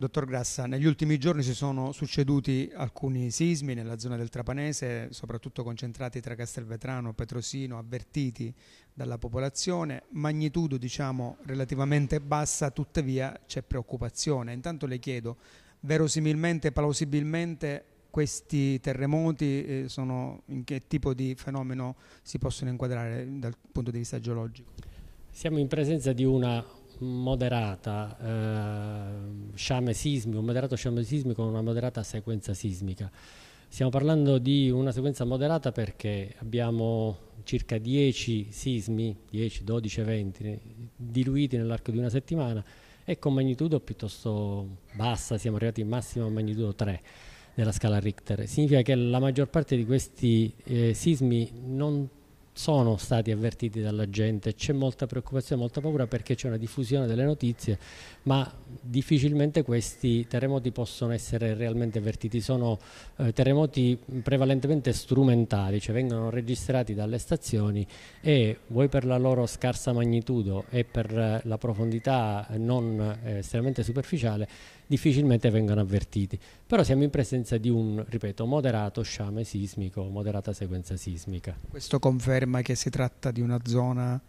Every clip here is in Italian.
Dottor Grassa, negli ultimi giorni si sono succeduti alcuni sismi nella zona del Trapanese, soprattutto concentrati tra Castelvetrano e Petrosino, avvertiti dalla popolazione, magnitudo diciamo relativamente bassa, tuttavia c'è preoccupazione. Intanto le chiedo, verosimilmente, plausibilmente questi terremoti eh, sono, in che tipo di fenomeno si possono inquadrare dal punto di vista geologico? Siamo in presenza di una moderata eh, sciame sismico, un moderato sciame sismico con una moderata sequenza sismica. Stiamo parlando di una sequenza moderata perché abbiamo circa 10 sismi, 10, 12, 20, diluiti nell'arco di una settimana e con magnitudo piuttosto bassa, siamo arrivati in massimo a magnitudo 3 nella scala Richter. Significa che la maggior parte di questi eh, sismi non sono stati avvertiti dalla gente, c'è molta preoccupazione, molta paura perché c'è una diffusione delle notizie, ma difficilmente questi terremoti possono essere realmente avvertiti, sono eh, terremoti prevalentemente strumentali, cioè vengono registrati dalle stazioni e vuoi per la loro scarsa magnitudo e per eh, la profondità non eh, estremamente superficiale, difficilmente vengono avvertiti. Però siamo in presenza di un, ripeto, moderato sciame sismico, moderata sequenza sismica. Questo conferma che si tratta di una zona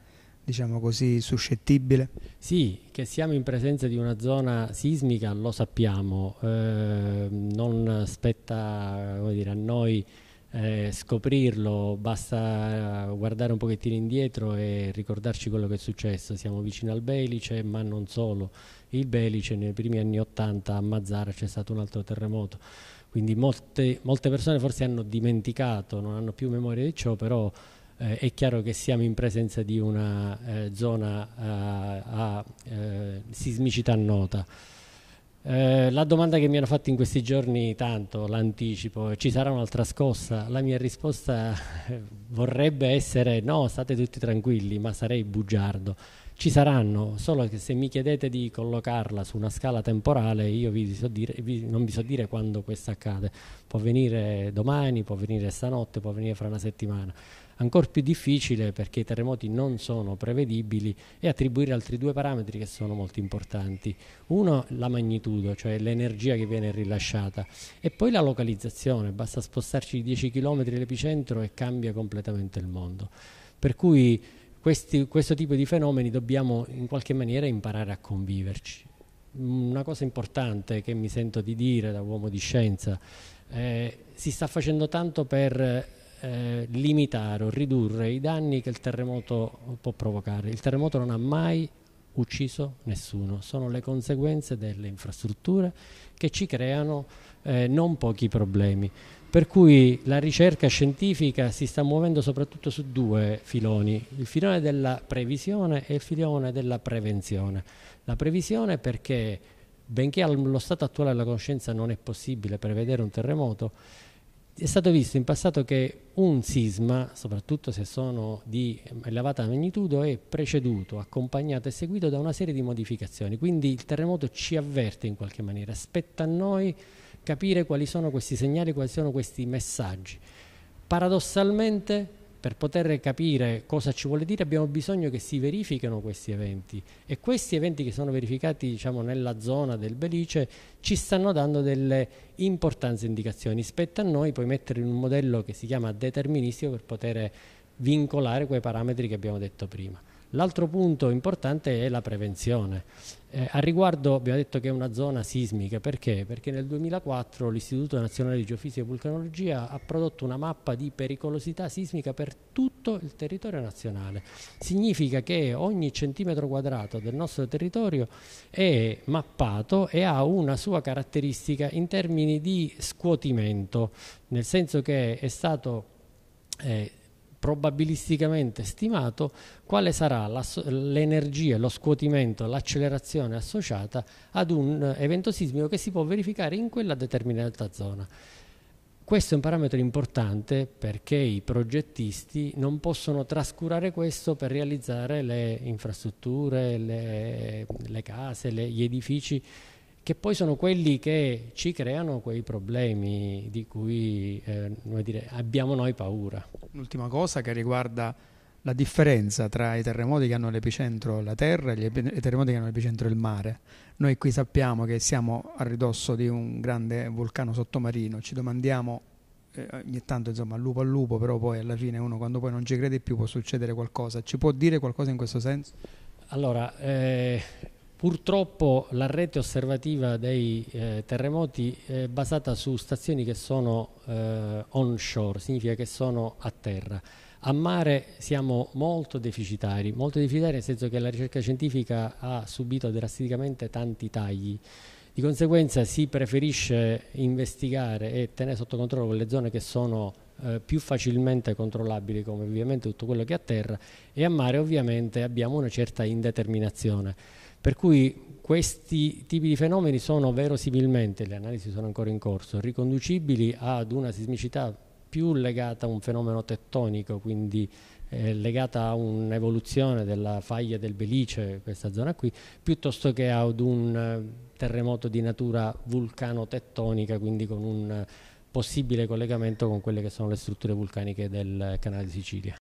diciamo così, suscettibile? Sì, che siamo in presenza di una zona sismica lo sappiamo, eh, non spetta dire, a noi eh, scoprirlo, basta guardare un pochettino indietro e ricordarci quello che è successo. Siamo vicino al Belice, ma non solo. Il Belice nei primi anni 80 a Mazzara c'è stato un altro terremoto. Quindi molte, molte persone forse hanno dimenticato, non hanno più memoria di ciò, però eh, è chiaro che siamo in presenza di una eh, zona eh, a eh, sismicità nota. Eh, la domanda che mi hanno fatto in questi giorni tanto, l'anticipo, ci sarà un'altra scossa? La mia risposta eh, vorrebbe essere no, state tutti tranquilli, ma sarei bugiardo ci saranno, solo che se mi chiedete di collocarla su una scala temporale io vi so dire, vi, non vi so dire quando questo accade, può venire domani, può venire stanotte, può venire fra una settimana. Ancora più difficile perché i terremoti non sono prevedibili e attribuire altri due parametri che sono molto importanti. Uno la magnitudo, cioè l'energia che viene rilasciata e poi la localizzazione, basta spostarci di 10 km l'epicentro e cambia completamente il mondo. Per cui questi, questo tipo di fenomeni dobbiamo in qualche maniera imparare a conviverci. Una cosa importante che mi sento di dire da uomo di scienza, eh, si sta facendo tanto per eh, limitare o ridurre i danni che il terremoto può provocare. Il terremoto non ha mai ucciso nessuno, sono le conseguenze delle infrastrutture che ci creano eh, non pochi problemi. Per cui la ricerca scientifica si sta muovendo soprattutto su due filoni, il filone della previsione e il filone della prevenzione. La previsione perché benché allo stato attuale della conoscenza non è possibile prevedere un terremoto, è stato visto in passato che un sisma, soprattutto se sono di elevata magnitudo, è preceduto, accompagnato e seguito da una serie di modificazioni. Quindi il terremoto ci avverte in qualche maniera, spetta a noi capire quali sono questi segnali, quali sono questi messaggi. Paradossalmente, per poter capire cosa ci vuole dire, abbiamo bisogno che si verifichino questi eventi e questi eventi che sono verificati diciamo, nella zona del Belice ci stanno dando delle importanti indicazioni. Spetta a noi poi mettere in un modello che si chiama deterministico per poter vincolare quei parametri che abbiamo detto prima. L'altro punto importante è la prevenzione. Eh, a riguardo abbiamo detto che è una zona sismica, perché? Perché nel 2004 l'Istituto Nazionale di Geofisica e Vulcanologia ha prodotto una mappa di pericolosità sismica per tutto il territorio nazionale. Significa che ogni centimetro quadrato del nostro territorio è mappato e ha una sua caratteristica in termini di scuotimento, nel senso che è stato... Eh, probabilisticamente stimato quale sarà l'energia, lo scuotimento, l'accelerazione associata ad un evento sismico che si può verificare in quella determinata zona. Questo è un parametro importante perché i progettisti non possono trascurare questo per realizzare le infrastrutture, le, le case, le, gli edifici che poi sono quelli che ci creano quei problemi di cui eh, dire, abbiamo noi paura. L'ultima cosa che riguarda la differenza tra i terremoti che hanno l'epicentro la terra e i terremoti che hanno l'epicentro il mare. Noi qui sappiamo che siamo a ridosso di un grande vulcano sottomarino, ci domandiamo eh, ogni tanto insomma al lupo a lupo, però poi alla fine uno quando poi non ci crede più può succedere qualcosa. Ci può dire qualcosa in questo senso? Allora, eh, Purtroppo la rete osservativa dei eh, terremoti è basata su stazioni che sono eh, onshore, significa che sono a terra. A mare siamo molto deficitari, molto deficitari nel senso che la ricerca scientifica ha subito drasticamente tanti tagli. Di conseguenza si preferisce investigare e tenere sotto controllo quelle zone che sono eh, più facilmente controllabili, come ovviamente tutto quello che è a terra, e a mare ovviamente abbiamo una certa indeterminazione. Per cui questi tipi di fenomeni sono verosimilmente, le analisi sono ancora in corso, riconducibili ad una sismicità più legata a un fenomeno tettonico, quindi eh, legata a un'evoluzione della faglia del Belice, questa zona qui, piuttosto che ad un eh, terremoto di natura vulcano-tettonica, quindi con un eh, possibile collegamento con quelle che sono le strutture vulcaniche del Canale di Sicilia.